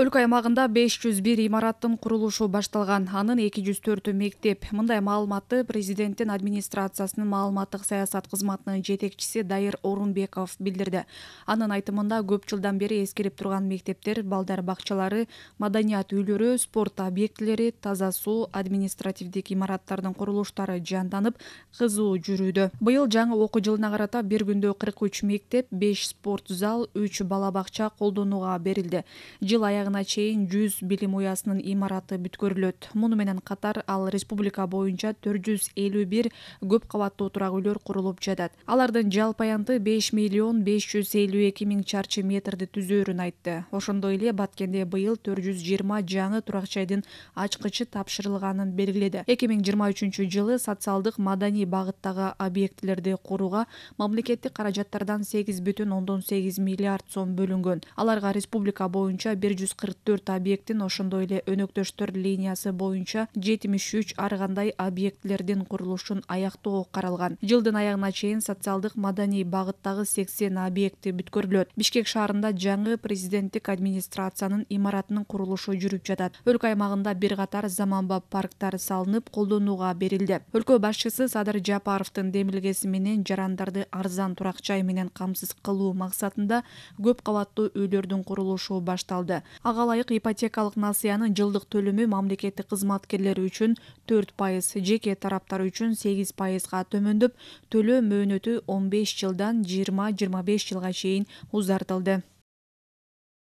өлкө аймагында беш жүз бир имараттын курулушу башталган анын эки жүз төртү мектеп мындай маалыматты президенттин администрациясынын маалыматтык саясат кызматынын жетекчиси дайыр орунбеков билдирди анын айтымында көп жылдан бери эскирип турган мектептер балдар бакчалары маданият үйлөрү спорт объектилери таза суу административдик имараттардын курулуштары жанданып кызуу жүрүүдө быйыл жаңы окуу жылына карата бир күндө кырк үч мектеп беш спорт зал үч бала бакча колдонууга берилди жыл аягын чейин жүз билим уясынын имараты бүткөрүлөт муну менен катар ал республика боюнча төрт жүз элүү бир көп кабаттуу турак үйлөр курулуп жатат алардын жалпы аянты беш миллион беш жүз элүү эки миң чарчы метрди түзөөрүн айтты ошондой эле баткенде быйыл төрт жүз жыйырма жаңы турак жайдын ачкычы тапшырылганын белгиледи эки миң жыйырма үчүнчү жылы социалдык маданий багыттагы объектилерди курууга мамлекеттик каражаттардан сегиз бүтүн ондон сегиз миллиард сом бөлүнгөн аларга республика боюнча бир жүз кырк төрт объектин ошондой эле өнөктөштөр линиясы боюнча жетимиш үч ар кандай объектилердин курулушун аяктоо каралган жылдын аягына чейин социалдык маданий багыттагы сексен объекти бүткөрүлөт бишкек шаарында жаңы президенттик администрациянын имаратынын курулушу жүрүп жатат өлкө аймагында бир катар заманбап парктар салынып колдонууга берилди өлкө башчысы садыр жапаровдун демилгеси менен жарандарды арзан турак жай менен камсыз кылуу максатында көп кабаттуу үйлөрдүн курулушу башталды ага ылайык ипотекалык насыянын жылдык төлөмү мамлекеттик кызматкерлер үчүн төрт пайыз жеке тараптар үчүн сегиз пайызга төмөндөп төлөө мөөнөтү он беш жылдан жыйырма жыйырма беш жылга чейин узартылды